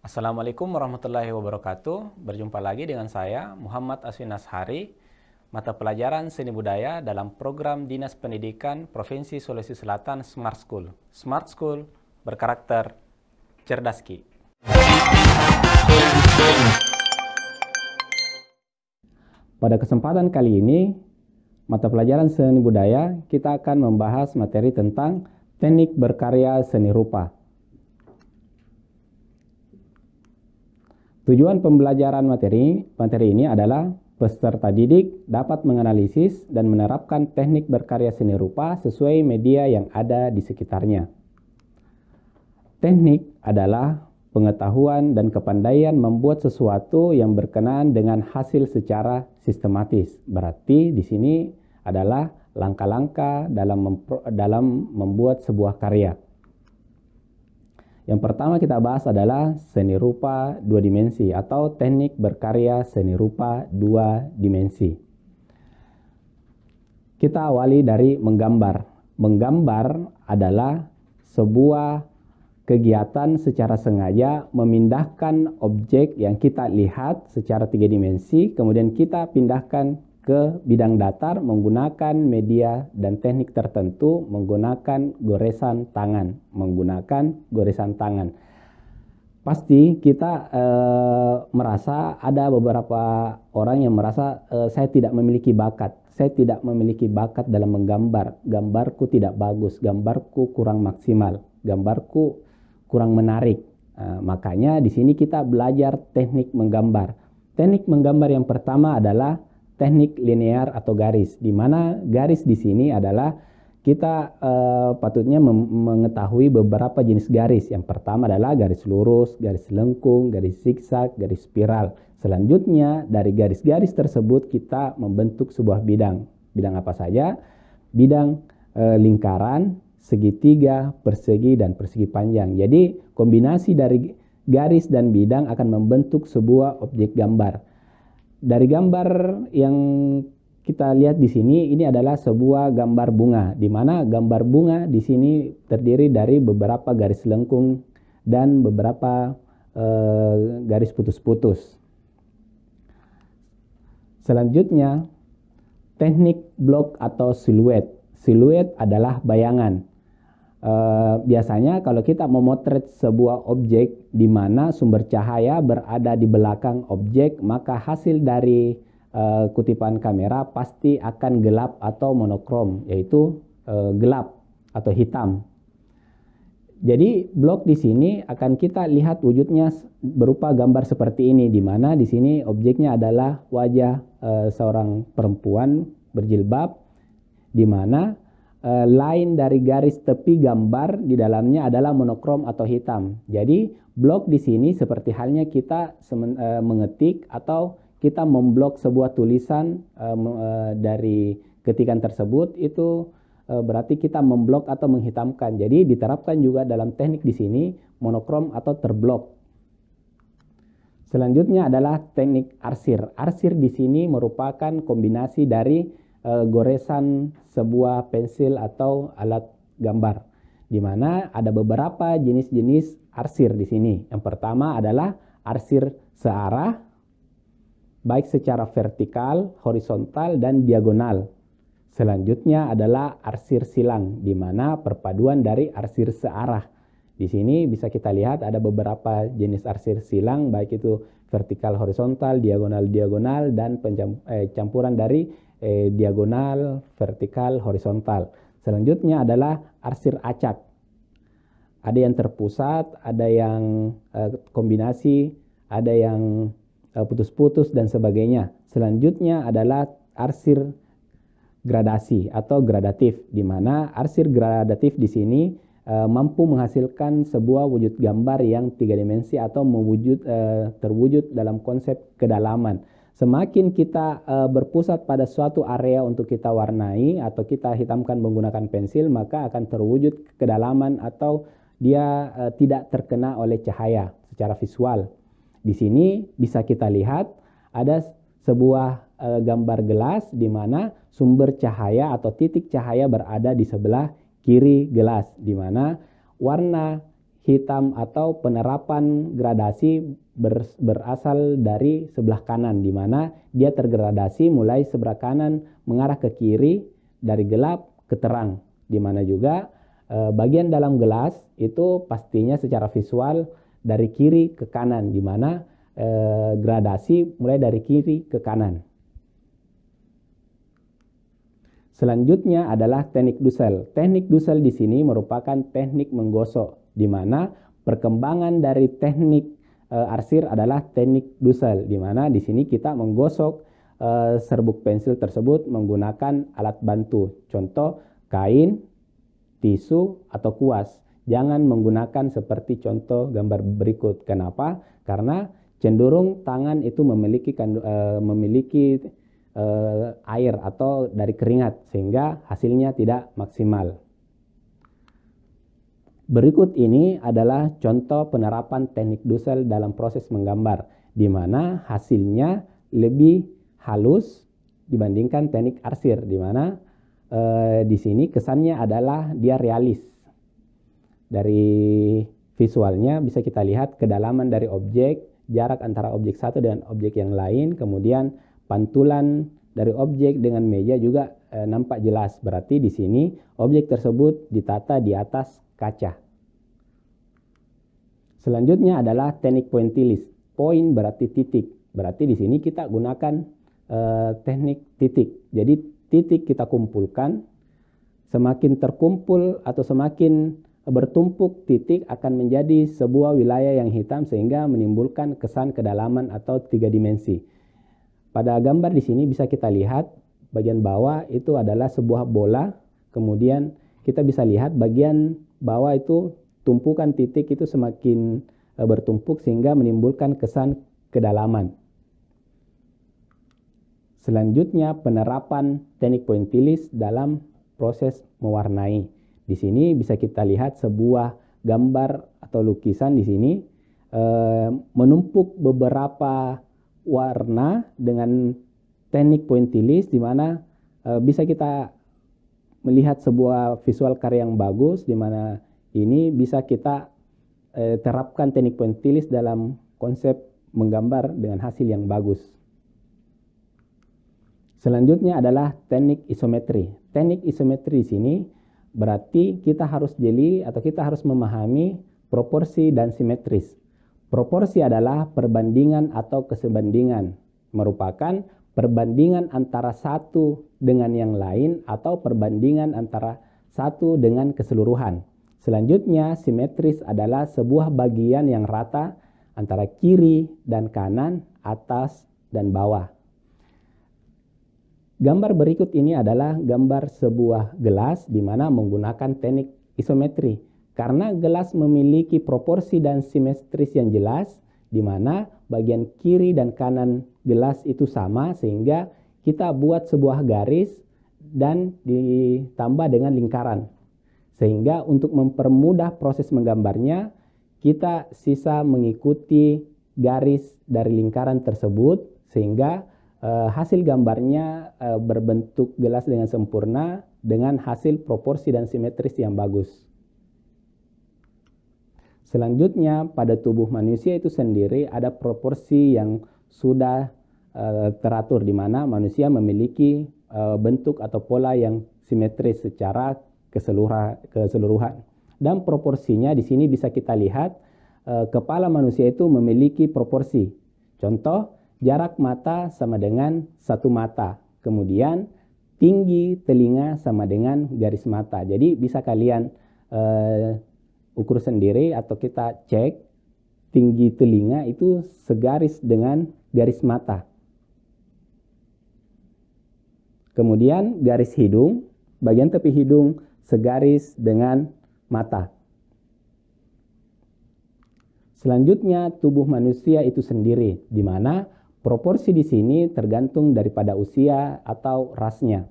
Assalamualaikum warahmatullahi wabarakatuh. Berjumpa lagi dengan saya Muhammad Aswin Ashari, mata pelajaran seni budaya dalam program Dinas Pendidikan Provinsi Sulawesi Selatan Smart School. Smart School berkarakter cerdaski. Pada kesempatan kali ini, mata pelajaran seni budaya kita akan membahas materi tentang teknik berkarya seni rupa Tujuan pembelajaran materi materi ini adalah peserta didik dapat menganalisis dan menerapkan teknik berkarya seni rupa sesuai media yang ada di sekitarnya. Teknik adalah pengetahuan dan kepandaian membuat sesuatu yang berkenaan dengan hasil secara sistematis. Berarti di sini adalah langkah-langkah dalam dalam membuat sebuah karya. Yang pertama kita bahas adalah seni rupa dua dimensi atau teknik berkarya seni rupa dua dimensi. Kita awali dari menggambar. Menggambar adalah sebuah kegiatan secara sengaja memindahkan objek yang kita lihat secara tiga dimensi, kemudian kita pindahkan ke bidang datar menggunakan media dan teknik tertentu menggunakan goresan tangan, menggunakan goresan tangan. Pasti kita e, merasa ada beberapa orang yang merasa e, saya tidak memiliki bakat, saya tidak memiliki bakat dalam menggambar, gambarku tidak bagus, gambarku kurang maksimal, gambarku kurang menarik. E, makanya di sini kita belajar teknik menggambar. Teknik menggambar yang pertama adalah teknik linear atau garis, di mana garis di sini adalah kita uh, patutnya mengetahui beberapa jenis garis. Yang pertama adalah garis lurus, garis lengkung, garis zigzag, garis spiral. Selanjutnya dari garis-garis tersebut kita membentuk sebuah bidang. Bidang apa saja? Bidang uh, lingkaran, segitiga, persegi dan persegi panjang. Jadi kombinasi dari garis dan bidang akan membentuk sebuah objek gambar dari gambar yang kita lihat di sini ini adalah sebuah gambar bunga di mana gambar bunga di sini terdiri dari beberapa garis lengkung dan beberapa eh, garis putus-putus. Selanjutnya teknik blok atau siluet. Siluet adalah bayangan. Eh, biasanya kalau kita memotret sebuah objek di mana sumber cahaya berada di belakang objek, maka hasil dari uh, kutipan kamera pasti akan gelap atau monokrom, yaitu uh, gelap atau hitam. Jadi blok di sini akan kita lihat wujudnya berupa gambar seperti ini, di mana di sini objeknya adalah wajah seorang perempuan berjilbab, di mana Eh, lain dari garis tepi gambar di dalamnya adalah monokrom atau hitam. Jadi blok di sini seperti halnya kita eh, mengetik atau kita memblok sebuah tulisan eh, dari ketikan tersebut itu berarti kita memblok atau menghitamkan. Jadi diterapkan juga dalam teknik di sini monokrom atau terblok. Selanjutnya adalah teknik arsir. Arsir di sini merupakan kombinasi dari uh, goresan sebuah pensil atau alat gambar di mana ada beberapa jenis-jenis arsir di sini. Yang pertama adalah arsir searah baik secara vertikal, horizontal dan diagonal. Selanjutnya adalah arsir silang di mana perpaduan dari arsir searah. Di sini bisa kita lihat ada beberapa jenis arsir silang baik itu vertikal, horizontal, diagonal, diagonal dan eh, campuran dari eh, diagonal, vertikal, horizontal. Selanjutnya adalah arsir acak. Ada yang terpusat, ada yang eh, kombinasi, ada yang eh, putus-putus eh, dan sebagainya. Selanjutnya adalah arsir gradasi atau gradatif, di mana arsir gradatif di sini eh, mampu menghasilkan sebuah wujud gambar yang tiga dimensi atau mewujud, eh, terwujud dalam konsep kedalaman Semakin kita uh, berpusat pada suatu area untuk kita warnai atau kita hitamkan menggunakan pensil, maka akan terwujud kedalaman atau dia uh, tidak terkena oleh cahaya secara visual. Di sini bisa kita lihat ada sebuah uh, gambar gelas di mana sumber cahaya atau titik cahaya berada di sebelah kiri gelas di mana warna hitam atau penerapan gradasi ber, berasal dari sebelah kanan di mana dia tergradasi mulai sebelah kanan mengarah ke kiri dari gelap ke terang di mana juga e, bagian dalam gelas itu pastinya secara visual dari kiri ke kanan di mana e, gradasi mulai dari kiri ke kanan. Selanjutnya adalah teknik dusel. Teknik dusel di sini merupakan teknik menggosok di mana perkembangan dari teknik e, arsir adalah teknik dusel, di mana di sini kita menggosok e, serbuk pensil tersebut menggunakan alat bantu, contoh kain, tisu, atau kuas. Jangan menggunakan seperti contoh gambar berikut. Kenapa? Karena cenderung tangan itu memiliki e, memiliki air atau dari keringat sehingga hasilnya tidak maksimal. Berikut ini adalah contoh penerapan teknik dusel dalam proses menggambar, di mana hasilnya lebih halus dibandingkan teknik arsir, di mana eh, di sini kesannya adalah dia realis. Dari visualnya bisa kita lihat kedalaman dari objek, jarak antara objek satu dan objek yang lain, kemudian pantulan dari objek dengan meja juga eh, nampak jelas. Berarti di sini objek tersebut ditata di atas kaca. Selanjutnya adalah teknik pointilis. Point berarti titik. Berarti di sini kita gunakan eh, teknik titik. Jadi titik kita kumpulkan. Semakin terkumpul atau semakin bertumpuk titik akan menjadi sebuah wilayah yang hitam sehingga menimbulkan kesan kedalaman atau tiga dimensi. Pada gambar di sini bisa kita lihat bagian bawah itu adalah sebuah bola, kemudian kita bisa lihat bagian bawah itu tumpukan titik itu semakin uh, bertumpuk sehingga menimbulkan kesan kedalaman. Selanjutnya penerapan teknik pointillist dalam proses mewarnai. Di sini bisa kita lihat sebuah gambar atau lukisan di sini e, menumpuk beberapa warna dengan teknik pointillist di mana e, bisa kita melihat sebuah visual karya yang bagus di mana ini bisa kita eh, terapkan teknik pentilis dalam konsep menggambar dengan hasil yang bagus. Selanjutnya adalah teknik isometri. Teknik isometri di sini berarti kita harus jeli atau kita harus memahami proporsi dan simetris. Proporsi adalah perbandingan atau kesebandingan, merupakan perbandingan antara satu dengan yang lain atau perbandingan antara satu dengan keseluruhan. Selanjutnya, simetris adalah sebuah bagian yang rata antara kiri dan kanan, atas dan bawah. Gambar berikut ini adalah gambar sebuah gelas di mana menggunakan teknik isometri. Karena gelas memiliki proporsi dan simetris yang jelas, di mana bagian kiri dan kanan gelas itu sama sehingga kita buat sebuah garis dan ditambah dengan lingkaran. Sehingga untuk mempermudah proses menggambarnya, kita sisa mengikuti garis dari lingkaran tersebut sehingga eh, hasil gambarnya eh, berbentuk gelas dengan sempurna dengan hasil proporsi dan simetris yang bagus. Selanjutnya, pada tubuh manusia itu sendiri ada proporsi yang sudah eh, teratur di mana manusia memiliki eh, bentuk atau pola yang simetris secara keseluruhan, Dan proporsinya di sini bisa kita lihat eh, kepala manusia itu memiliki proporsi. Contoh, jarak mata sama dengan satu mata. Kemudian tinggi telinga sama dengan garis mata. Jadi bisa kalian ukur sendiri atau kita cek tinggi telinga itu segaris dengan garis mata. Kemudian garis hidung, bagian tepi hidung segaris dengan mata. Selanjutnya tubuh manusia itu sendiri di mana proporsi di sini tergantung daripada usia atau rasnya.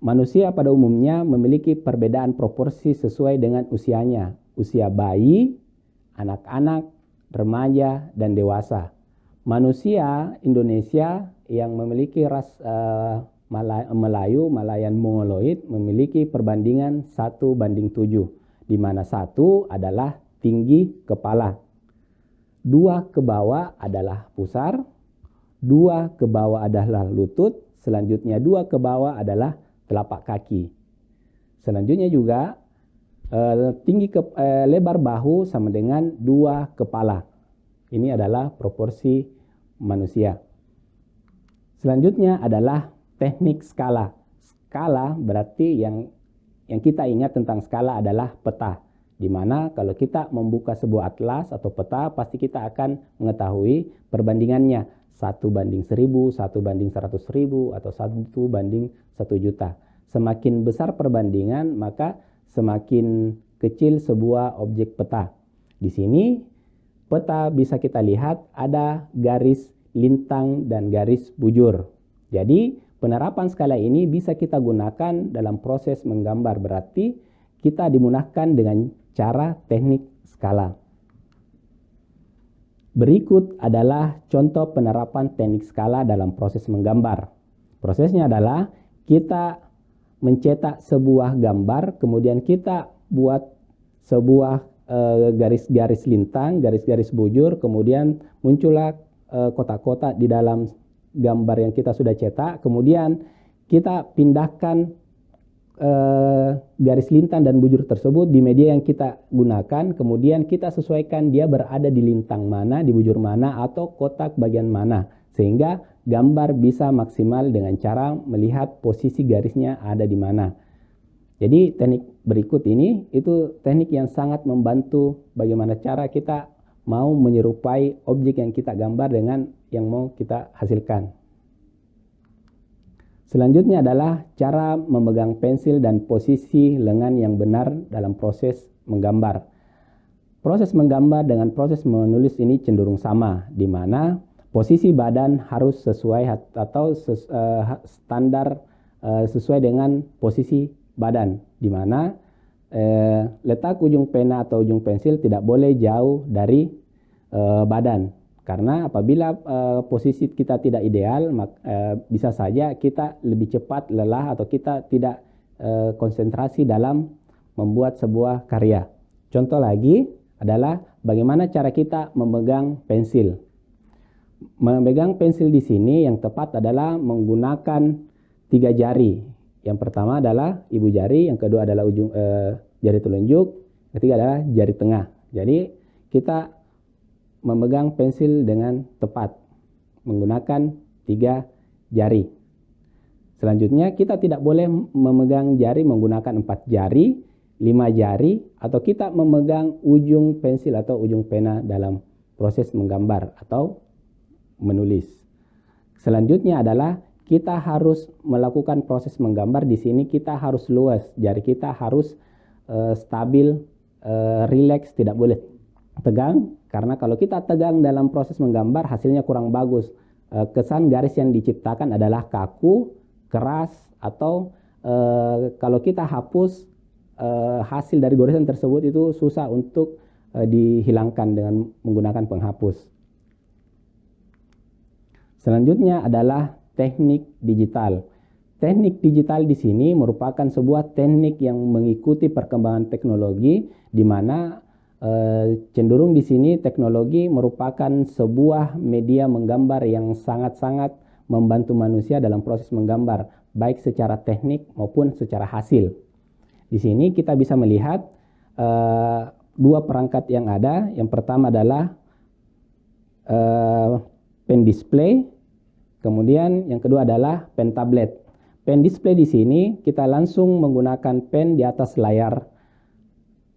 Manusia pada umumnya memiliki perbedaan proporsi sesuai dengan usianya, usia bayi, anak-anak, remaja, dan dewasa. Manusia Indonesia yang memiliki ras uh, Melayu, Malayan Mongoloid memiliki perbandingan 1 banding 7, di mana satu adalah tinggi kepala, dua ke bawah adalah pusar, dua ke bawah adalah lutut, selanjutnya dua ke bawah adalah telapak kaki. Selanjutnya juga eh, tinggi ke, eh, lebar bahu sama dengan dua kepala. Ini adalah proporsi manusia. Selanjutnya adalah teknik skala. Skala berarti yang yang kita ingat tentang skala adalah peta. Di mana kalau kita membuka sebuah atlas atau peta, pasti kita akan mengetahui perbandingannya 1 banding 1000, 1 banding 100 ribu, atau 1 banding 1 juta. Semakin besar perbandingan, maka semakin kecil sebuah objek peta. Di sini, peta bisa kita lihat ada garis lintang dan garis bujur. Jadi, penerapan skala ini bisa kita gunakan dalam proses menggambar berarti kita dimunahkan dengan cara teknik skala. Berikut adalah contoh penerapan teknik skala dalam proses menggambar. Prosesnya adalah kita mencetak sebuah gambar, kemudian kita buat sebuah eh, garis-garis e, lintang, garis-garis bujur, kemudian muncullah eh, kotak-kotak di dalam gambar yang kita sudah cetak, kemudian kita pindahkan eh, garis lintang dan bujur tersebut di media yang kita gunakan, kemudian kita sesuaikan dia berada di lintang mana, di bujur mana, atau kotak bagian mana, sehingga gambar bisa maksimal dengan cara melihat posisi garisnya ada di mana. Jadi teknik berikut ini itu teknik yang sangat membantu bagaimana cara kita mau menyerupai objek yang kita gambar dengan yang mau kita hasilkan. Selanjutnya adalah cara memegang pensil dan posisi lengan yang benar dalam proses menggambar. Proses menggambar dengan proses menulis ini cenderung sama, di mana posisi badan harus sesuai atau ses, uh, standar uh, sesuai dengan posisi badan, di mana uh, letak ujung pena atau ujung pensil tidak boleh jauh dari uh, badan. Karena apabila uh, posisi kita tidak ideal, mak, uh, bisa saja kita lebih cepat lelah atau kita tidak uh, konsentrasi dalam membuat sebuah karya. Contoh lagi adalah bagaimana cara kita memegang pensil. Memegang pensil di sini yang tepat adalah menggunakan tiga jari. Yang pertama adalah ibu jari, yang kedua adalah ujung uh, jari telunjuk, ketiga adalah jari tengah. Jadi kita memegang pensil dengan tepat menggunakan tiga jari. Selanjutnya, kita tidak boleh memegang jari menggunakan empat jari, lima jari, atau kita memegang ujung pensil atau ujung pena dalam proses menggambar atau menulis. Selanjutnya adalah kita harus melakukan proses menggambar. Di sini kita harus luas, jari kita harus uh, stabil, uh, rileks, tidak boleh tegang karena kalau kita tegang dalam proses menggambar hasilnya kurang bagus. Eh, kesan garis yang diciptakan adalah kaku, keras atau eh, kalau kita hapus eh, hasil dari goresan tersebut itu susah untuk dihilangkan dengan menggunakan penghapus. Selanjutnya adalah teknik digital. Teknik digital di sini merupakan sebuah teknik yang mengikuti perkembangan teknologi di mana Eh, cenderung di sini teknologi merupakan sebuah media menggambar yang sangat-sangat membantu manusia dalam proses menggambar, baik secara teknik maupun secara hasil. Di sini kita bisa melihat e, dua perangkat yang ada. Yang pertama adalah e, pen display, kemudian yang kedua adalah pen tablet. Pen display di sini kita langsung menggunakan pen di atas layar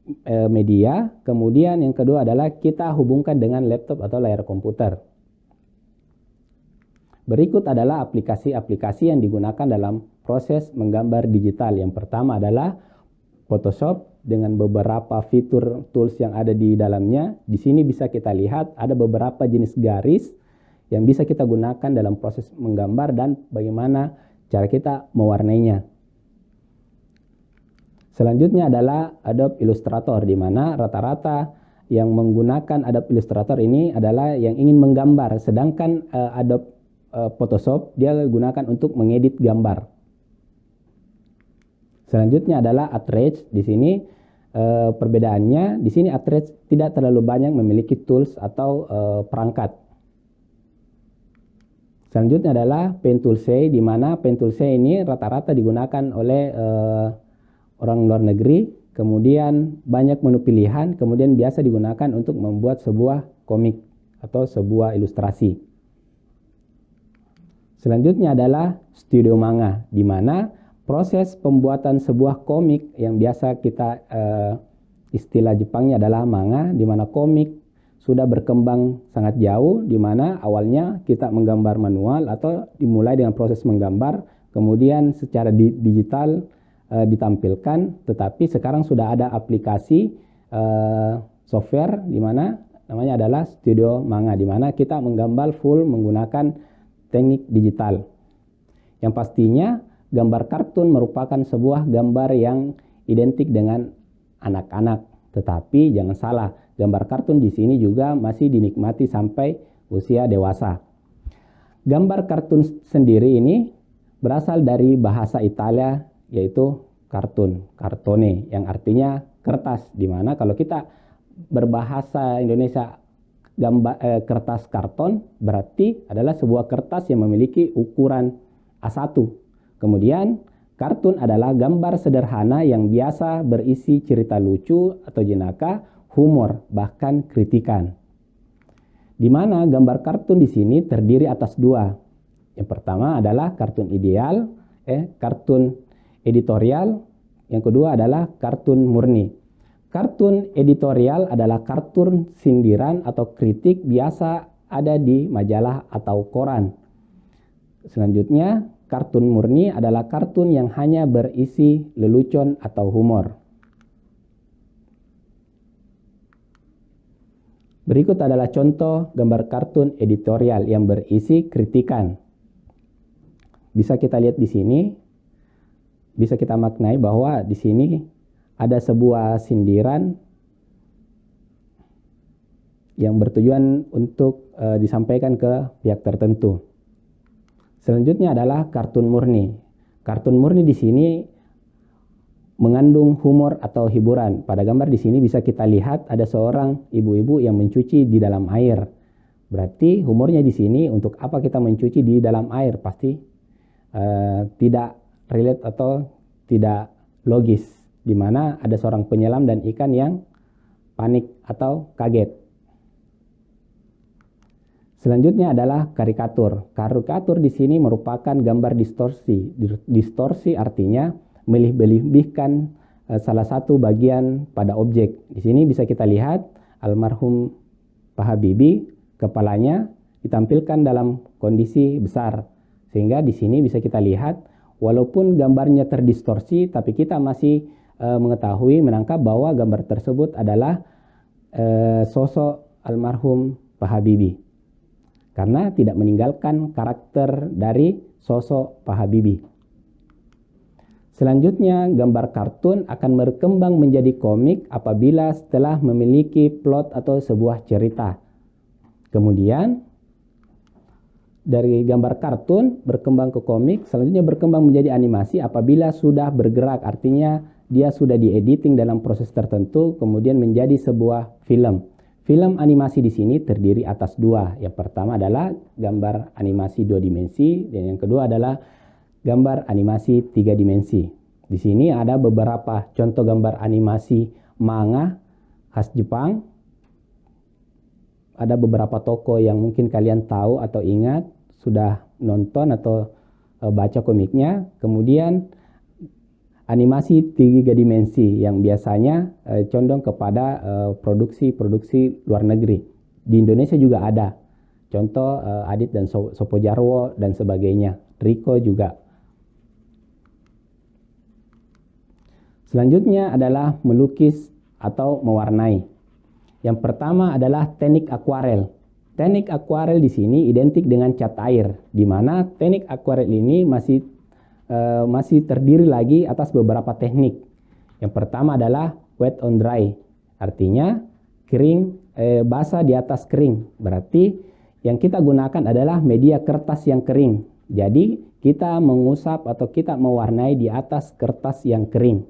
E, media. Kemudian yang kedua adalah kita hubungkan dengan laptop atau layar komputer. Berikut adalah aplikasi-aplikasi yang digunakan dalam proses menggambar digital. Yang pertama adalah Photoshop dengan beberapa fitur tools yang ada di dalamnya. Di sini bisa kita lihat ada beberapa jenis garis yang bisa kita gunakan dalam proses menggambar dan bagaimana cara kita mewarnainya. Selanjutnya adalah Adobe Illustrator, di mana rata-rata yang menggunakan Adobe Illustrator ini adalah yang ingin menggambar, sedangkan uh, Adobe uh, Photoshop dia gunakan untuk mengedit gambar. Selanjutnya adalah Atrage. Di sini uh, perbedaannya, di sini Atrage tidak terlalu banyak memiliki tools atau uh, perangkat. Selanjutnya adalah Paint C, di mana Paint C ini rata-rata digunakan oleh uh, orang luar negeri, kemudian banyak menu pilihan, kemudian biasa digunakan untuk membuat sebuah komik atau sebuah ilustrasi. Selanjutnya adalah studio manga, di mana proses pembuatan sebuah komik yang biasa kita uh, istilah Jepangnya adalah manga, di mana komik sudah berkembang sangat jauh, di mana awalnya kita menggambar manual atau dimulai dengan proses menggambar, kemudian secara di digital uh, ditampilkan, tetapi sekarang sudah ada aplikasi uh, software di mana namanya adalah Studio Manga di mana kita menggambar full menggunakan teknik digital. Yang pastinya gambar kartun merupakan sebuah gambar yang identik dengan anak-anak. Tetapi jangan salah, gambar kartun di sini juga masih dinikmati sampai usia dewasa. Gambar kartun sendiri ini berasal dari bahasa Italia yaitu kartun, kartone yang artinya kertas. di mana kalau kita berbahasa Indonesia gambar eh, kertas karton berarti adalah sebuah kertas yang memiliki ukuran A1. Kemudian kartun adalah gambar sederhana yang biasa berisi cerita lucu atau jenaka, humor, bahkan kritikan. Di mana gambar kartun di sini terdiri atas dua. Yang pertama adalah kartun ideal, eh kartun editorial, yang kedua adalah kartun murni. Kartun editorial adalah kartun sindiran atau kritik biasa ada di majalah atau koran. Selanjutnya, kartun murni adalah kartun yang hanya berisi lelucon atau humor. Berikut adalah contoh gambar kartun editorial yang berisi kritikan. Bisa kita lihat di sini, bisa kita maknai bahwa di sini ada sebuah sindiran yang bertujuan untuk e, disampaikan ke pihak tertentu. Selanjutnya adalah kartun murni. Kartun murni di sini mengandung humor atau hiburan. Pada gambar di sini bisa kita lihat ada seorang ibu-ibu yang mencuci di dalam air. Berarti humornya di sini untuk apa kita mencuci di dalam air? Pasti e, tidak relate atau tidak logis, di mana ada seorang penyelam dan ikan yang panik atau kaget. Selanjutnya adalah karikatur. Karikatur di sini merupakan gambar distorsi. Distorsi artinya melebih-lebihkan eh, salah satu bagian pada objek. Di sini bisa kita lihat almarhum Pak Habibie kepalanya ditampilkan dalam kondisi besar. Sehingga di sini bisa kita lihat Walaupun gambarnya terdistorsi, tapi kita masih e, mengetahui, menangkap bahwa gambar tersebut adalah e, sosok almarhum Pak Habibie. Karena tidak meninggalkan karakter dari sosok Pak Habibie. Selanjutnya, gambar kartun akan berkembang menjadi komik apabila setelah memiliki plot atau sebuah cerita. Kemudian, dari gambar kartun berkembang ke komik, selanjutnya berkembang menjadi animasi apabila sudah bergerak, artinya dia sudah diediting dalam proses tertentu, kemudian menjadi sebuah film. Film animasi di sini terdiri atas dua. Yang pertama adalah gambar animasi dua dimensi, dan yang kedua adalah gambar animasi tiga dimensi. Di sini ada beberapa contoh gambar animasi manga khas Jepang ada beberapa toko yang mungkin kalian tahu atau ingat, sudah nonton atau e, baca komiknya. Kemudian animasi tiga dimensi yang biasanya e, condong kepada eh, produksi-produksi luar negeri. Di Indonesia juga ada. Contoh Adit dan so Sopo Jarwo dan sebagainya. Riko juga. Selanjutnya adalah melukis atau mewarnai. Yang pertama adalah teknik akuarel. Teknik akuarel di sini identik dengan cat air, di mana teknik akuarel ini masih e, masih terdiri lagi atas beberapa teknik. Yang pertama adalah wet on dry, artinya kering e, basah di atas kering. Berarti yang kita gunakan adalah media kertas yang kering. Jadi kita mengusap atau kita mewarnai di atas kertas yang kering.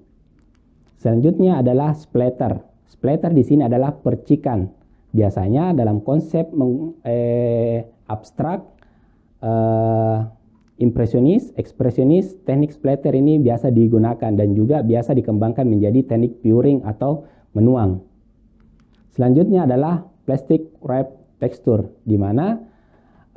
Selanjutnya adalah splatter. Splatter di sini adalah percikan. Biasanya dalam konsep meng, eh, abstrak, eh, impresionis, ekspresionis, teknik splatter ini biasa digunakan dan juga biasa dikembangkan menjadi teknik puring atau menuang. Selanjutnya adalah plastic wrap texture, di mana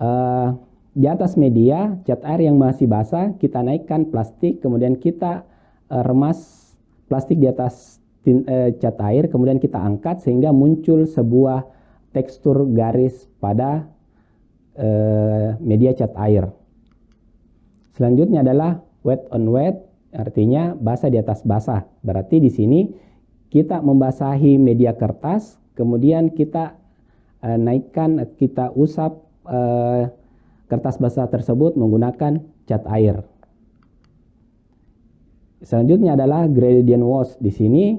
eh, di atas media cat air yang masih basah kita naikkan plastik, kemudian kita eh, remas plastik di atas Eh, cat air kemudian kita angkat sehingga muncul sebuah tekstur garis pada eh, media cat air. Selanjutnya adalah wet on wet artinya basah di atas basah. Berarti di sini kita membasahi media kertas kemudian kita eh, naikkan kita usap kertas basah tersebut menggunakan cat air. Selanjutnya adalah gradient wash. Di sini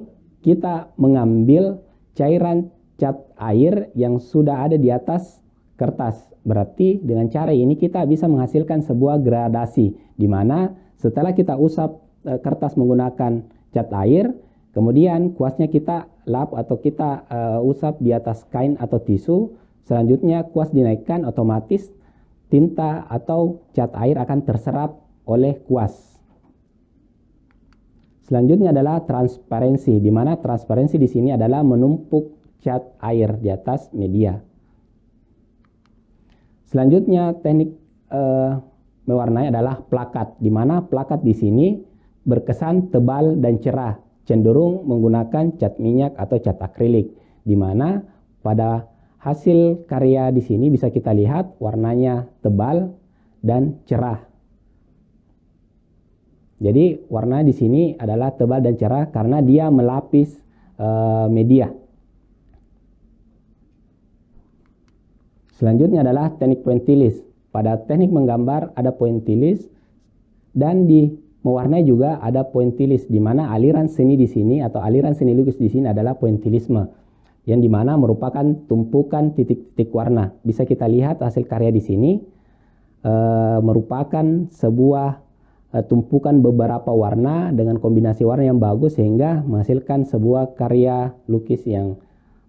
kita mengambil cairan cat air yang sudah ada di atas kertas. Berarti dengan cara ini kita bisa menghasilkan sebuah gradasi di mana setelah kita usap e, kertas menggunakan cat air, kemudian kuasnya kita lap atau kita e, usap di atas kain atau tisu, selanjutnya kuas dinaikkan otomatis tinta atau cat air akan terserap oleh kuas. Selanjutnya adalah transparansi, di mana transparansi di sini adalah menumpuk cat air di atas media. Selanjutnya teknik eh, mewarnai adalah plakat, di mana plakat di sini berkesan tebal dan cerah, cenderung menggunakan cat minyak atau cat akrilik, di mana pada hasil karya di sini bisa kita lihat warnanya tebal dan cerah. Jadi warna di sini adalah tebal dan cerah karena dia melapis uh, media. Selanjutnya adalah teknik pointillist. Pada teknik menggambar ada pointillist dan di mewarnai juga ada pointillist di mana aliran seni di sini atau aliran seni lukis di sini adalah pointillisme yang dimana merupakan tumpukan titik-titik warna. Bisa kita lihat hasil karya di sini e, merupakan sebuah Eh, tumpukan beberapa warna dengan kombinasi warna yang bagus sehingga menghasilkan sebuah karya lukis yang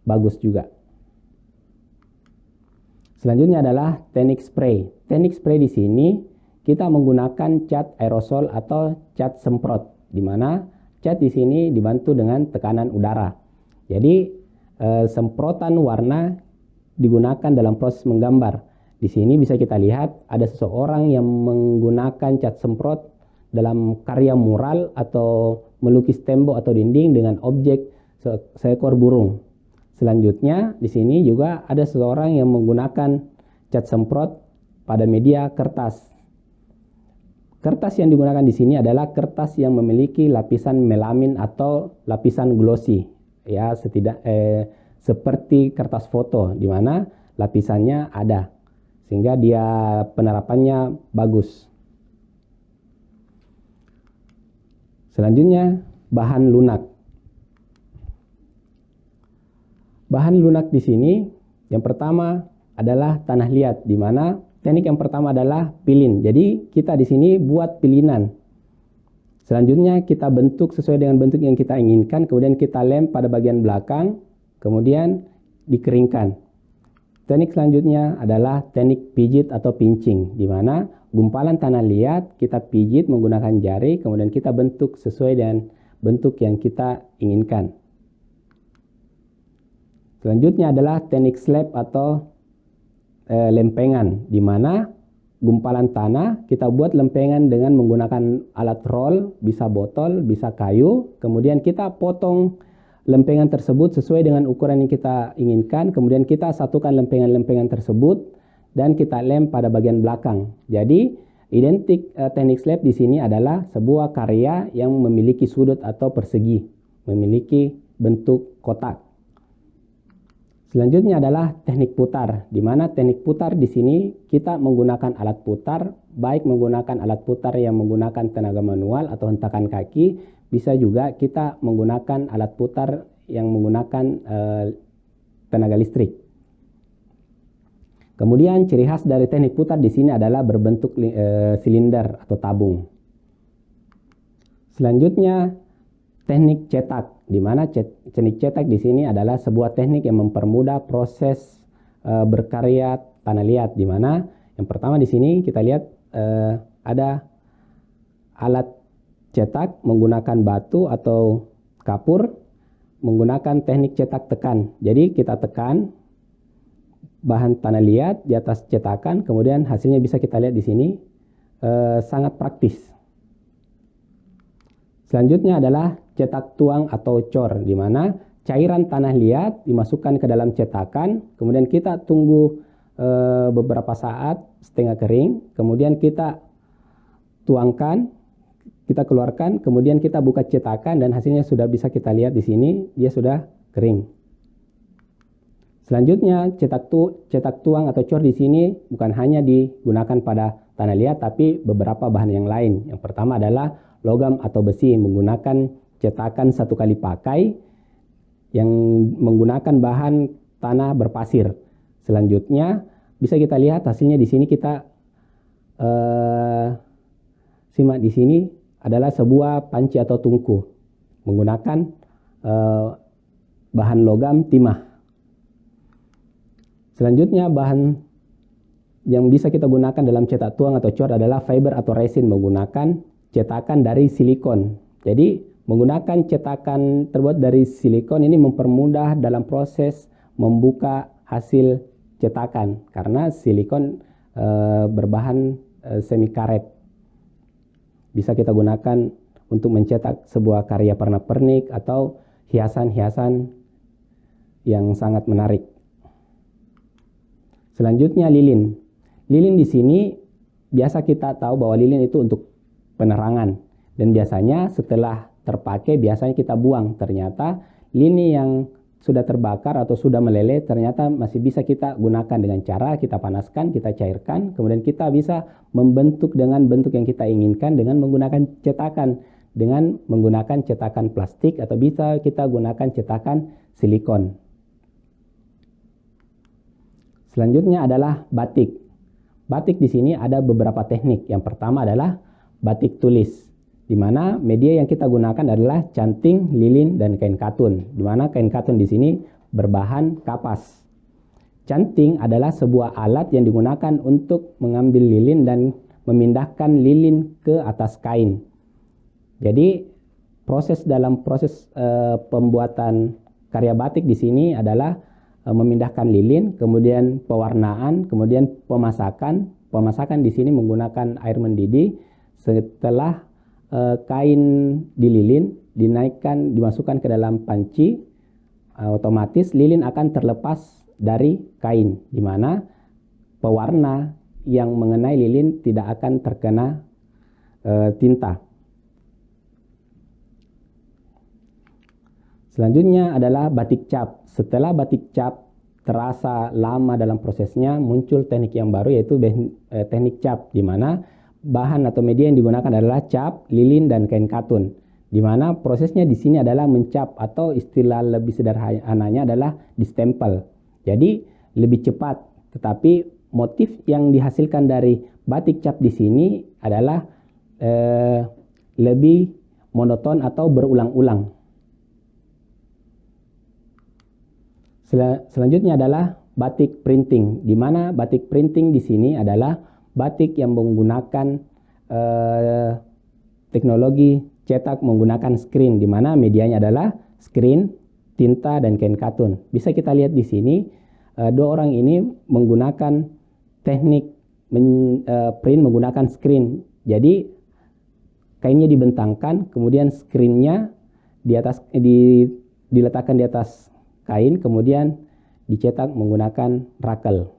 bagus juga. Selanjutnya adalah teknik spray. Teknik spray di sini kita menggunakan cat aerosol atau cat semprot, di mana cat di sini dibantu dengan tekanan udara. Jadi eh, semprotan warna digunakan dalam proses menggambar. Di sini bisa kita lihat ada seseorang yang menggunakan cat semprot dalam karya mural atau melukis tembok atau dinding dengan objek seekor burung. Selanjutnya di sini juga ada seseorang yang menggunakan cat semprot pada media kertas. Kertas yang digunakan di sini adalah kertas yang memiliki lapisan melamin atau lapisan glossy, ya setidak eh, seperti kertas foto di mana lapisannya ada sehingga dia penerapannya bagus. Selanjutnya, bahan lunak. Bahan lunak di sini yang pertama adalah tanah liat di mana teknik yang pertama adalah pilin. Jadi kita di sini buat pilinan. Selanjutnya kita bentuk sesuai dengan bentuk yang kita inginkan, kemudian kita lem pada bagian belakang, kemudian dikeringkan. Teknik selanjutnya adalah teknik pijit atau pincing, di mana gumpalan tanah liat kita pijit menggunakan jari, kemudian kita bentuk sesuai dengan bentuk yang kita inginkan. Selanjutnya adalah teknik slab atau e, lempengan, di mana gumpalan tanah kita buat lempengan dengan menggunakan alat roll, bisa botol, bisa kayu, kemudian kita potong lempengan tersebut sesuai dengan ukuran yang kita inginkan. Kemudian kita satukan lempengan-lempengan tersebut dan kita lem pada bagian belakang. Jadi identik uh, teknik slab di sini adalah sebuah karya yang memiliki sudut atau persegi, memiliki bentuk kotak. Selanjutnya adalah teknik putar, di mana teknik putar di sini kita menggunakan alat putar, baik menggunakan alat putar yang menggunakan tenaga manual atau hentakan kaki bisa juga kita menggunakan alat putar yang menggunakan eh, tenaga listrik. Kemudian ciri khas dari teknik putar di sini adalah berbentuk eh, silinder atau tabung. Selanjutnya teknik cetak, di mana teknik cetak di sini adalah sebuah teknik yang mempermudah proses eh, berkarya tanah liat, di mana yang pertama di sini kita lihat ada alat cetak menggunakan batu atau kapur menggunakan teknik cetak tekan. Jadi kita tekan bahan tanah liat di atas cetakan, kemudian hasilnya bisa kita lihat di sini e, sangat praktis. Selanjutnya adalah cetak tuang atau cor, di mana cairan tanah liat dimasukkan ke dalam cetakan, kemudian kita tunggu e, beberapa saat setengah kering, kemudian kita tuangkan kita keluarkan, kemudian kita buka cetakan dan hasilnya sudah bisa kita lihat di sini, dia sudah kering. Selanjutnya, cetak, tu, cetak tuang atau cor di sini bukan hanya digunakan pada tanah liat, tapi beberapa bahan yang lain. Yang pertama adalah logam atau besi menggunakan cetakan satu kali pakai yang menggunakan bahan tanah berpasir. Selanjutnya, bisa kita lihat hasilnya di sini kita eh, simak di sini adalah sebuah panci atau tungku menggunakan eh, bahan logam timah. Selanjutnya bahan yang bisa kita gunakan dalam cetak tuang atau cor adalah fiber atau resin menggunakan cetakan dari silikon. Jadi menggunakan cetakan terbuat dari silikon ini mempermudah dalam proses membuka hasil cetakan karena silikon e, berbahan e, eh, semi karet bisa kita gunakan untuk mencetak sebuah karya pernak-pernik atau hiasan-hiasan yang sangat menarik. Selanjutnya lilin. Lilin di sini biasa kita tahu bahwa lilin itu untuk penerangan dan biasanya setelah terpakai biasanya kita buang. Ternyata lini yang sudah terbakar atau sudah meleleh ternyata masih bisa kita gunakan dengan cara kita panaskan, kita cairkan, kemudian kita bisa membentuk dengan bentuk yang kita inginkan dengan menggunakan cetakan dengan menggunakan cetakan plastik atau bisa kita gunakan cetakan silikon. Selanjutnya adalah batik. Batik di sini ada beberapa teknik. Yang pertama adalah batik tulis di mana media yang kita gunakan adalah canting, lilin, dan kain katun. Di mana kain katun di sini berbahan kapas. Canting adalah sebuah alat yang digunakan untuk mengambil lilin dan memindahkan lilin ke atas kain. Jadi proses dalam proses e, pembuatan karya batik di sini adalah e, memindahkan lilin, kemudian pewarnaan, kemudian pemasakan. Pemasakan di sini menggunakan air mendidih. Setelah uh, kain dililin, dinaikkan, dimasukkan ke dalam panci, uh, otomatis lilin akan terlepas dari kain, di mana pewarna yang mengenai lilin tidak akan terkena uh, tinta. Selanjutnya adalah batik cap. Setelah batik cap terasa lama dalam prosesnya, muncul teknik yang baru yaitu teknik cap, di mana bahan atau media yang digunakan adalah cap, lilin, dan kain katun. Di mana prosesnya di sini adalah mencap atau istilah lebih sederhananya adalah distempel. Jadi lebih cepat, tetapi motif yang dihasilkan dari batik cap di sini adalah eh, lebih monoton atau berulang-ulang. selanjutnya adalah batik printing, di mana batik printing di sini adalah batik yang menggunakan eh, teknologi cetak menggunakan screen di mana medianya adalah screen, tinta dan kain katun. Bisa kita lihat di sini eh, dua orang ini menggunakan teknik men, eh, print menggunakan screen. Jadi kainnya dibentangkan, kemudian screennya di atas di, diletakkan di atas kain, kemudian dicetak menggunakan rakel.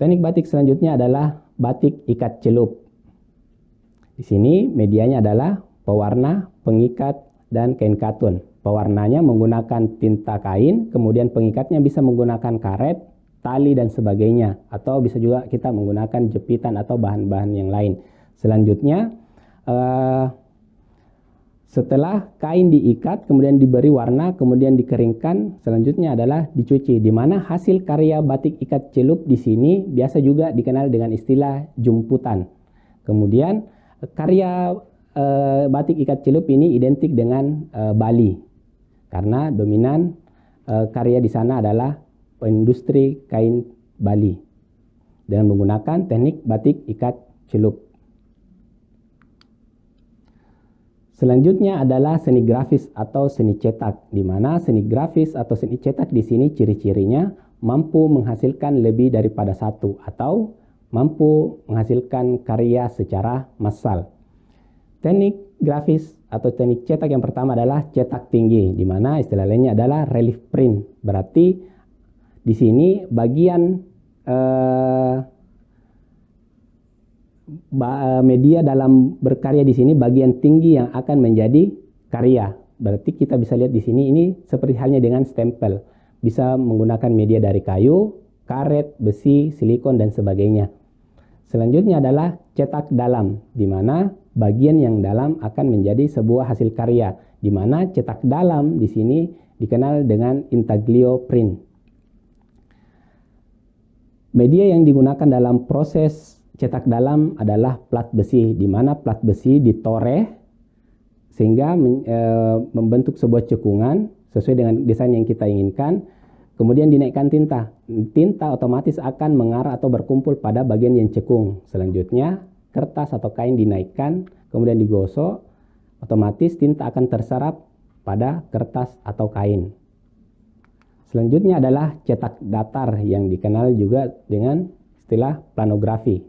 Teknik batik selanjutnya adalah batik ikat celup. Di sini medianya adalah pewarna, pengikat, dan kain katun. Pewarnanya menggunakan tinta kain, kemudian pengikatnya bisa menggunakan karet, tali, dan sebagainya. Atau bisa juga kita menggunakan jepitan atau bahan-bahan yang lain. Selanjutnya, eh, setelah kain diikat, kemudian diberi warna, kemudian dikeringkan, selanjutnya adalah dicuci. Di mana hasil karya batik ikat celup di sini biasa juga dikenal dengan istilah jumputan. Kemudian karya e, batik ikat celup ini identik dengan e, Bali karena dominan e, karya di sana adalah industri kain Bali dengan menggunakan teknik batik ikat celup. Selanjutnya adalah seni grafis atau seni cetak, di mana seni grafis atau seni cetak di sini ciri-cirinya mampu menghasilkan lebih daripada satu atau mampu menghasilkan karya secara massal. Teknik grafis atau teknik cetak yang pertama adalah cetak tinggi, di mana istilah lainnya adalah relief print. Berarti di sini bagian eh, Eh, media dalam berkarya di sini bagian tinggi yang akan menjadi karya. Berarti kita bisa lihat di sini ini seperti halnya dengan stempel. Bisa menggunakan media dari kayu, karet, besi, silikon dan sebagainya. Selanjutnya adalah cetak dalam di mana bagian yang dalam akan menjadi sebuah hasil karya di mana cetak dalam di sini dikenal dengan intaglio print. Media yang digunakan dalam proses Cetak dalam adalah plat besi, di mana plat besi ditoreh sehingga e, membentuk sebuah cekungan sesuai dengan desain yang kita inginkan. Kemudian dinaikkan tinta. Tinta otomatis akan mengarah atau berkumpul pada bagian yang cekung. Selanjutnya, kertas atau kain dinaikkan, kemudian digosok. Otomatis tinta akan terserap pada kertas atau kain. Selanjutnya adalah cetak datar yang dikenal juga dengan istilah planografi.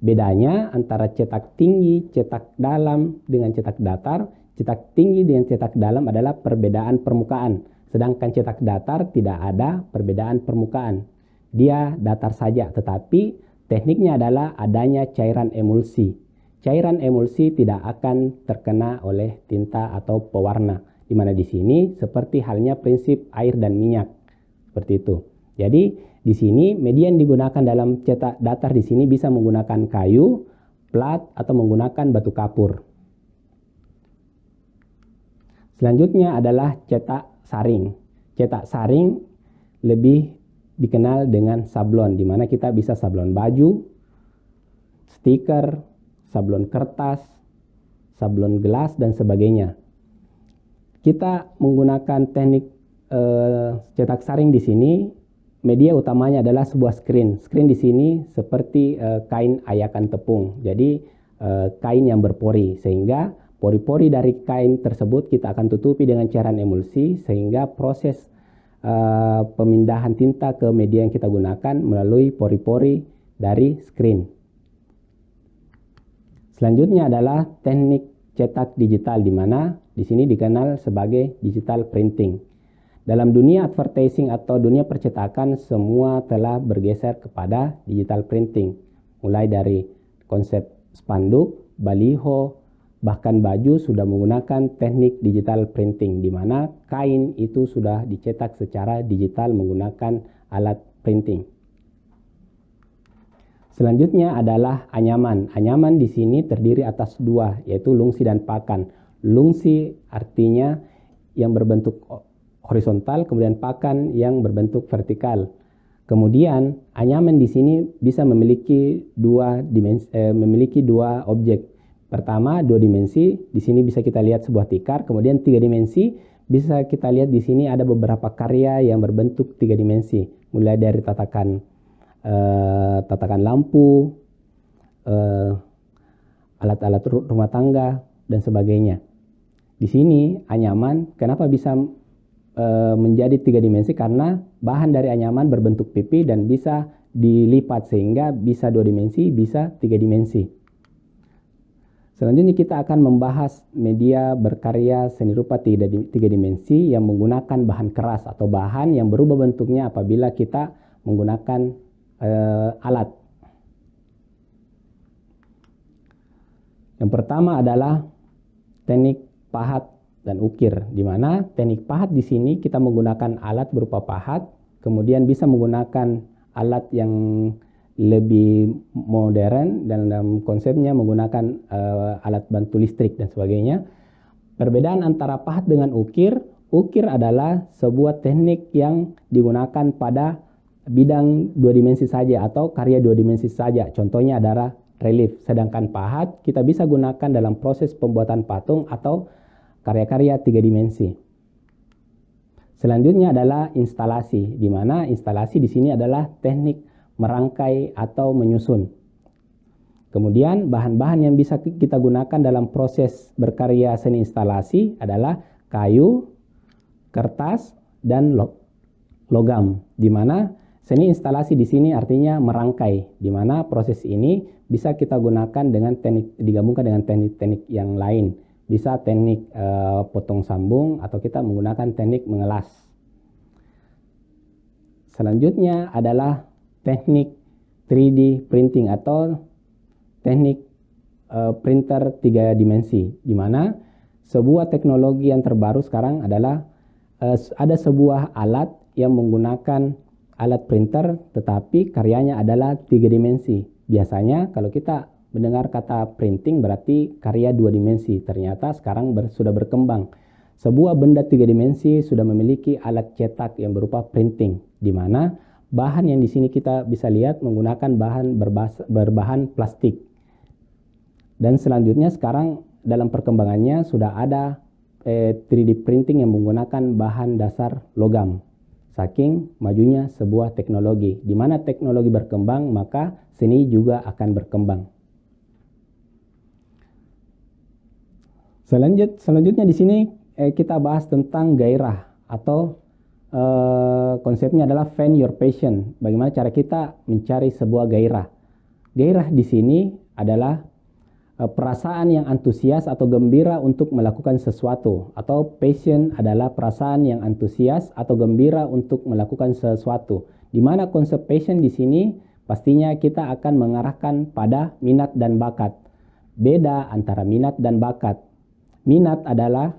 Bedanya antara cetak tinggi, cetak dalam dengan cetak datar, cetak tinggi dengan cetak dalam adalah perbedaan permukaan. Sedangkan cetak datar tidak ada perbedaan permukaan. Dia datar saja, tetapi tekniknya adalah adanya cairan emulsi. Cairan emulsi tidak akan terkena oleh tinta atau pewarna. Di mana di sini seperti halnya prinsip air dan minyak. Seperti itu. Jadi di sini media yang digunakan dalam cetak datar di sini bisa menggunakan kayu, plat, atau menggunakan batu kapur. Selanjutnya adalah cetak saring. Cetak saring lebih dikenal dengan sablon, di mana kita bisa sablon baju, stiker, sablon kertas, sablon gelas, dan sebagainya. Kita menggunakan teknik eh, cetak saring di sini media utamanya adalah sebuah screen. Screen di sini seperti uh, kain ayakan tepung. Jadi uh, kain yang berpori sehingga pori-pori dari kain tersebut kita akan tutupi dengan cairan emulsi sehingga proses uh, pemindahan tinta ke media yang kita gunakan melalui pori-pori dari screen. Selanjutnya adalah teknik cetak digital di mana di sini dikenal sebagai digital printing. Dalam dunia advertising atau dunia percetakan, semua telah bergeser kepada digital printing. Mulai dari konsep spanduk, baliho, bahkan baju sudah menggunakan teknik digital printing, di mana kain itu sudah dicetak secara digital menggunakan alat printing. Selanjutnya adalah anyaman. Anyaman di sini terdiri atas dua, yaitu lungsi dan pakan. Lungsi artinya yang berbentuk horizontal, kemudian pakan yang berbentuk vertikal. Kemudian anyaman di sini bisa memiliki dua dimensi, eh, memiliki dua objek. Pertama dua dimensi, di sini bisa kita lihat sebuah tikar. Kemudian tiga dimensi, bisa kita lihat di sini ada beberapa karya yang berbentuk tiga dimensi, mulai dari tatakan eh, tatakan lampu, alat eh, alat-alat rumah tangga dan sebagainya. Di sini anyaman, kenapa bisa e, menjadi tiga dimensi karena bahan dari anyaman berbentuk pipi dan bisa dilipat sehingga bisa dua dimensi, bisa tiga dimensi. Selanjutnya kita akan membahas media berkarya seni rupa tiga, tiga dimensi yang menggunakan bahan keras atau bahan yang berubah bentuknya apabila kita menggunakan e, alat. Yang pertama adalah teknik pahat dan ukir. Di mana teknik pahat di sini kita menggunakan alat berupa pahat, kemudian bisa menggunakan alat yang lebih modern dan dalam konsepnya menggunakan uh, alat bantu listrik dan sebagainya. Perbedaan antara pahat dengan ukir, ukir adalah sebuah teknik yang digunakan pada bidang dua dimensi saja atau karya dua dimensi saja. Contohnya adalah relief. Sedangkan pahat kita bisa gunakan dalam proses pembuatan patung atau karya-karya tiga dimensi. Selanjutnya adalah instalasi, di mana instalasi di sini adalah teknik merangkai atau menyusun. Kemudian bahan-bahan yang bisa kita gunakan dalam proses berkarya seni instalasi adalah kayu, kertas, dan logam, di mana seni instalasi di sini artinya merangkai, di mana proses ini bisa kita gunakan dengan teknik digabungkan dengan teknik-teknik yang lain bisa teknik e, potong sambung atau kita menggunakan teknik mengelas. Selanjutnya adalah teknik 3D printing atau teknik e, printer tiga dimensi, di mana sebuah teknologi yang terbaru sekarang adalah e, ada sebuah alat yang menggunakan alat printer, tetapi karyanya adalah tiga dimensi. Biasanya kalau kita mendengar kata printing berarti karya dua dimensi. Ternyata sekarang ber, sudah berkembang. Sebuah benda tiga dimensi sudah memiliki alat cetak yang berupa printing, di mana bahan yang di sini kita bisa lihat menggunakan bahan berbas, berbahan plastik. Dan selanjutnya sekarang dalam perkembangannya sudah ada eh, 3D printing yang menggunakan bahan dasar logam. Saking majunya sebuah teknologi, di mana teknologi berkembang, maka seni juga akan berkembang. Selanjut, selanjutnya di sini eh, kita bahas tentang gairah atau eh, konsepnya adalah fan your passion. Bagaimana cara kita mencari sebuah gairah? Gairah di sini adalah eh, perasaan yang antusias atau gembira untuk melakukan sesuatu atau passion adalah perasaan yang antusias atau gembira untuk melakukan sesuatu. Di mana konsep passion di sini pastinya kita akan mengarahkan pada minat dan bakat. Beda antara minat dan bakat Minat adalah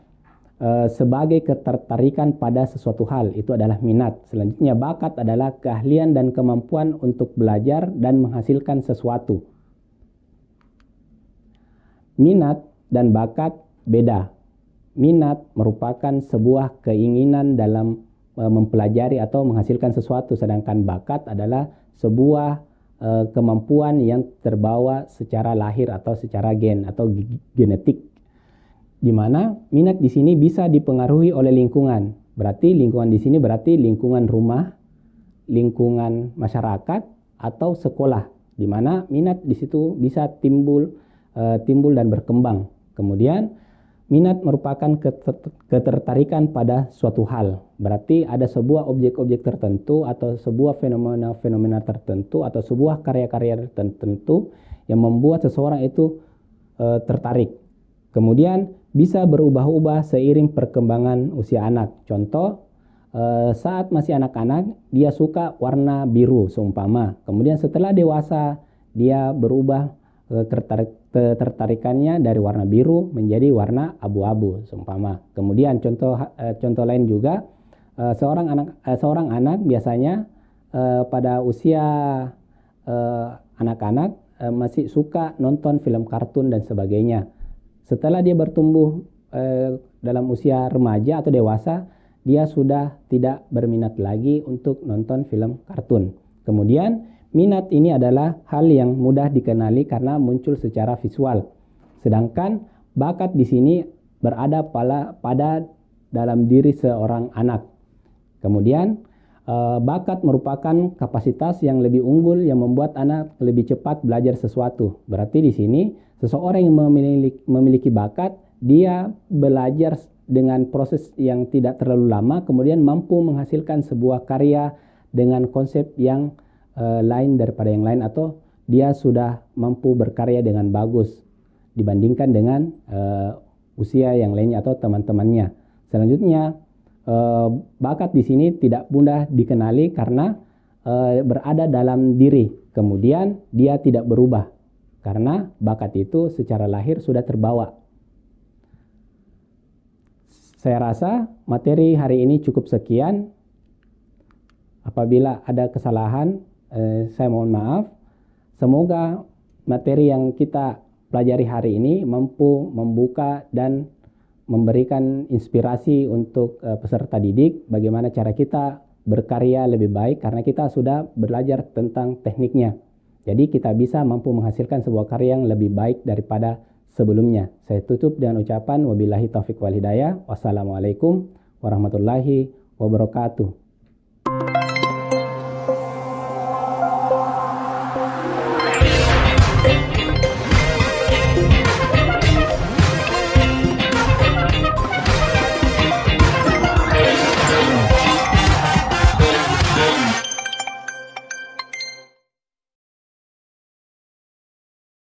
e, sebagai ketertarikan pada sesuatu hal, itu adalah minat. Selanjutnya bakat adalah keahlian dan kemampuan untuk belajar dan menghasilkan sesuatu. Minat dan bakat beda. Minat merupakan sebuah keinginan dalam eh, mempelajari atau menghasilkan sesuatu, sedangkan bakat adalah sebuah eh, kemampuan yang terbawa secara lahir atau secara gen atau genetik di mana minat di sini bisa dipengaruhi oleh lingkungan. Berarti lingkungan di sini berarti lingkungan rumah, lingkungan masyarakat atau sekolah di mana minat di situ bisa timbul e, timbul dan berkembang. Kemudian minat merupakan ketertarikan pada suatu hal. Berarti ada sebuah objek-objek tertentu atau sebuah fenomena-fenomena tertentu atau sebuah karya-karya tertentu yang membuat seseorang itu e, tertarik Kemudian bisa berubah-ubah seiring perkembangan usia anak. Contoh, eh, saat masih anak-anak dia suka warna biru seumpama. Kemudian setelah dewasa dia berubah ketertarikannya eh, tertarikannya dari warna biru menjadi warna abu-abu seumpama. Kemudian contoh eh, contoh lain juga seorang anak seorang anak biasanya pada usia anak-anak masih suka nonton film kartun dan sebagainya. Setelah dia bertumbuh eh, dalam usia remaja atau dewasa, dia sudah tidak berminat lagi untuk nonton film kartun. Kemudian, minat ini adalah hal yang mudah dikenali karena muncul secara visual. Sedangkan bakat di sini berada pada, pada dalam diri seorang anak. Kemudian, eh, bakat merupakan kapasitas yang lebih unggul yang membuat anak lebih cepat belajar sesuatu. Berarti di sini Seseorang yang memiliki, memiliki bakat, dia belajar dengan proses yang tidak terlalu lama, kemudian mampu menghasilkan sebuah karya dengan konsep yang uh, lain daripada yang lain, atau dia sudah mampu berkarya dengan bagus dibandingkan dengan uh, usia yang lainnya atau teman-temannya. Selanjutnya, uh, bakat di sini tidak mudah dikenali karena uh, berada dalam diri, kemudian dia tidak berubah karena bakat itu secara lahir sudah terbawa. Saya rasa materi hari ini cukup sekian. Apabila ada kesalahan, eh, saya mohon maaf. Semoga materi yang kita pelajari hari ini mampu membuka dan memberikan inspirasi untuk eh, peserta didik bagaimana cara kita berkarya lebih baik karena kita sudah belajar tentang tekniknya. Jadi kita bisa mampu menghasilkan sebuah karya yang lebih baik daripada sebelumnya. Saya tutup dengan ucapan wabillahi taufik wal hidayah. Wassalamualaikum warahmatullahi wabarakatuh.